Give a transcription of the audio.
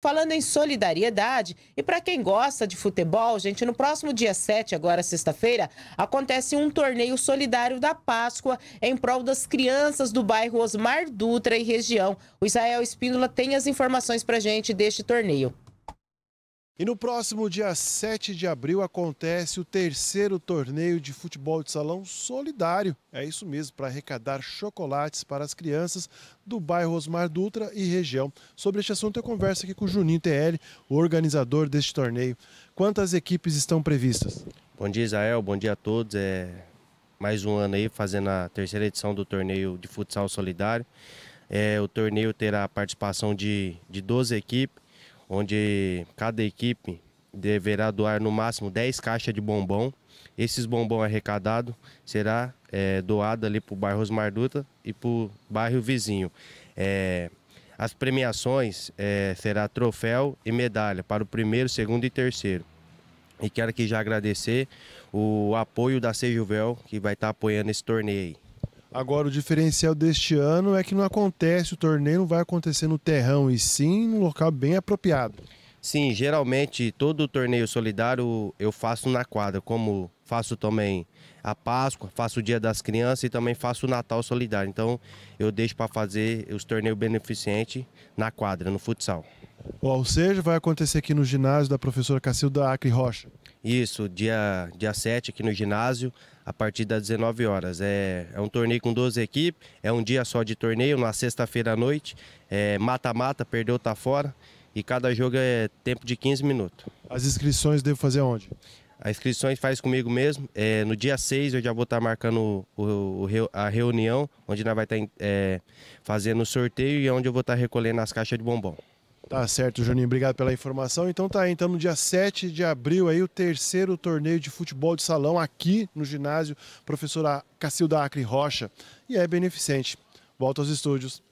Falando em solidariedade, e para quem gosta de futebol, gente, no próximo dia 7, agora sexta-feira, acontece um torneio solidário da Páscoa em prol das crianças do bairro Osmar Dutra e região. O Israel Espíndola tem as informações para gente deste torneio. E no próximo dia 7 de abril acontece o terceiro torneio de futebol de salão solidário. É isso mesmo, para arrecadar chocolates para as crianças do bairro Osmar Dutra e região. Sobre este assunto eu converso aqui com o Juninho TL, o organizador deste torneio. Quantas equipes estão previstas? Bom dia, Israel. Bom dia a todos. É mais um ano aí fazendo a terceira edição do torneio de futsal solidário. É, o torneio terá a participação de, de 12 equipes onde cada equipe deverá doar no máximo 10 caixas de bombom. Esses bombom arrecadado será é, doado ali para o bairro Osmar Duta e para o bairro vizinho. É, as premiações é, será troféu e medalha para o primeiro, segundo e terceiro. E quero aqui já agradecer o apoio da Sejuvel, que vai estar tá apoiando esse torneio aí. Agora, o diferencial deste ano é que não acontece, o torneio não vai acontecer no terrão, e sim num local bem apropriado. Sim, geralmente todo o torneio solidário eu faço na quadra, como faço também a Páscoa, faço o Dia das Crianças e também faço o Natal solidário. Então eu deixo para fazer os torneios beneficentes na quadra, no futsal. Ou seja, vai acontecer aqui no ginásio da professora Cacilda Acre Rocha. Isso, dia, dia 7 aqui no ginásio, a partir das 19 horas. É, é um torneio com 12 equipes, é um dia só de torneio, na sexta-feira à noite. É, mata-mata, é, perdeu, tá fora. E cada jogo é tempo de 15 minutos. As inscrições devo fazer onde? As inscrições faz comigo mesmo. É, no dia 6 eu já vou estar tá marcando o, o, a reunião, onde nós vai tá estar é, fazendo o sorteio e é onde eu vou estar tá recolhendo as caixas de bombom. Tá certo, Juninho. Obrigado pela informação. Então tá aí, então no dia 7 de abril aí o terceiro torneio de futebol de salão aqui no ginásio professora Cacilda Acre Rocha e é beneficente. Volta aos estúdios.